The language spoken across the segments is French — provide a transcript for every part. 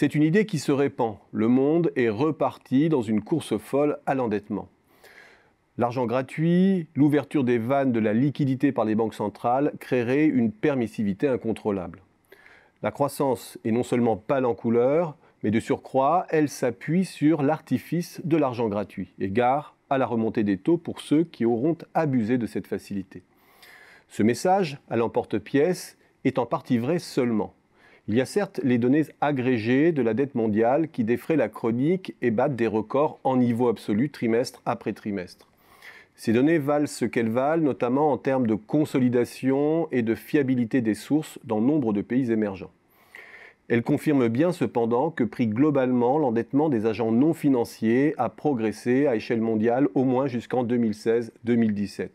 C'est une idée qui se répand. Le monde est reparti dans une course folle à l'endettement. L'argent gratuit, l'ouverture des vannes de la liquidité par les banques centrales créerait une permissivité incontrôlable. La croissance est non seulement pâle en couleur, mais de surcroît, elle s'appuie sur l'artifice de l'argent gratuit, gare à la remontée des taux pour ceux qui auront abusé de cette facilité. Ce message, à l'emporte-pièce, est en partie vrai seulement. Il y a certes les données agrégées de la dette mondiale qui défraient la chronique et battent des records en niveau absolu trimestre après trimestre. Ces données valent ce qu'elles valent, notamment en termes de consolidation et de fiabilité des sources dans nombre de pays émergents. Elles confirment bien cependant que pris globalement, l'endettement des agents non financiers a progressé à échelle mondiale au moins jusqu'en 2016-2017.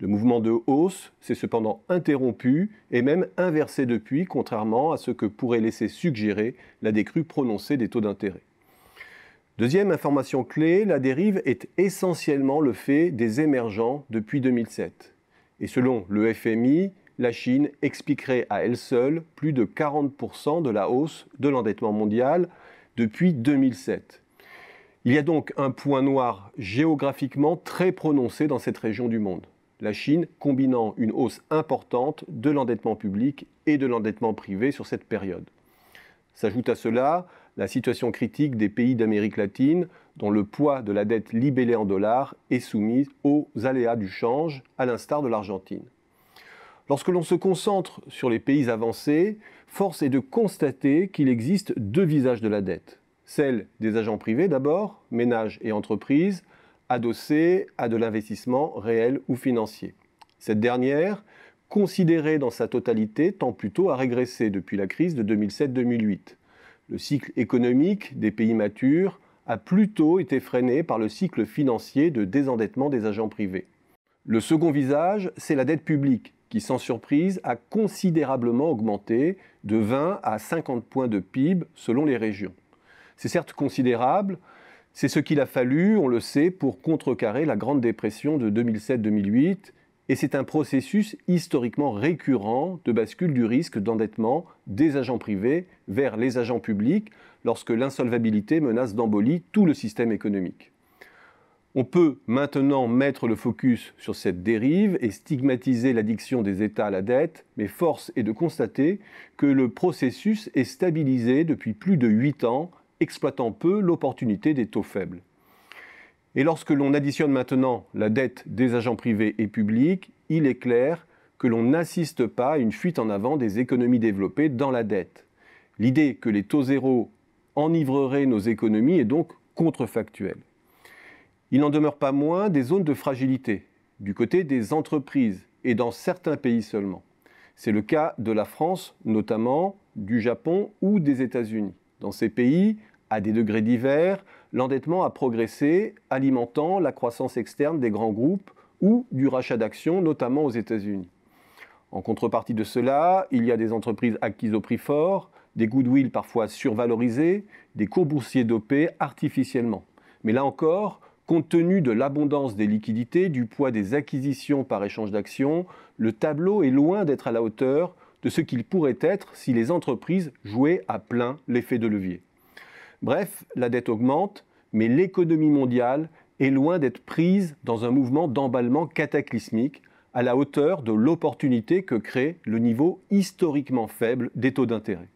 Le mouvement de hausse s'est cependant interrompu et même inversé depuis, contrairement à ce que pourrait laisser suggérer la décrue prononcée des taux d'intérêt. Deuxième information clé, la dérive est essentiellement le fait des émergents depuis 2007. Et selon le FMI, la Chine expliquerait à elle seule plus de 40% de la hausse de l'endettement mondial depuis 2007. Il y a donc un point noir géographiquement très prononcé dans cette région du monde la Chine, combinant une hausse importante de l'endettement public et de l'endettement privé sur cette période. S'ajoute à cela la situation critique des pays d'Amérique latine, dont le poids de la dette libellée en dollars est soumis aux aléas du change, à l'instar de l'Argentine. Lorsque l'on se concentre sur les pays avancés, force est de constater qu'il existe deux visages de la dette. Celle des agents privés d'abord, ménages et entreprises, adossée à de l'investissement réel ou financier. Cette dernière, considérée dans sa totalité, tend plutôt à régresser depuis la crise de 2007-2008. Le cycle économique des pays matures a plutôt été freiné par le cycle financier de désendettement des agents privés. Le second visage, c'est la dette publique, qui sans surprise a considérablement augmenté de 20 à 50 points de PIB selon les régions. C'est certes considérable, c'est ce qu'il a fallu, on le sait, pour contrecarrer la Grande Dépression de 2007-2008, et c'est un processus historiquement récurrent de bascule du risque d'endettement des agents privés vers les agents publics lorsque l'insolvabilité menace d'embolie tout le système économique. On peut maintenant mettre le focus sur cette dérive et stigmatiser l'addiction des États à la dette, mais force est de constater que le processus est stabilisé depuis plus de 8 ans exploitant peu l'opportunité des taux faibles. Et lorsque l'on additionne maintenant la dette des agents privés et publics, il est clair que l'on n'assiste pas à une fuite en avant des économies développées dans la dette. L'idée que les taux zéro enivreraient nos économies est donc contrefactuelle. Il n'en demeure pas moins des zones de fragilité du côté des entreprises et dans certains pays seulement. C'est le cas de la France notamment, du Japon ou des États-Unis dans ces pays à des degrés divers, l'endettement a progressé, alimentant la croissance externe des grands groupes ou du rachat d'actions, notamment aux États-Unis. En contrepartie de cela, il y a des entreprises acquises au prix fort, des goodwill parfois survalorisés, des cours boursiers dopés artificiellement. Mais là encore, compte tenu de l'abondance des liquidités, du poids des acquisitions par échange d'actions, le tableau est loin d'être à la hauteur de ce qu'il pourrait être si les entreprises jouaient à plein l'effet de levier. Bref, la dette augmente, mais l'économie mondiale est loin d'être prise dans un mouvement d'emballement cataclysmique à la hauteur de l'opportunité que crée le niveau historiquement faible des taux d'intérêt.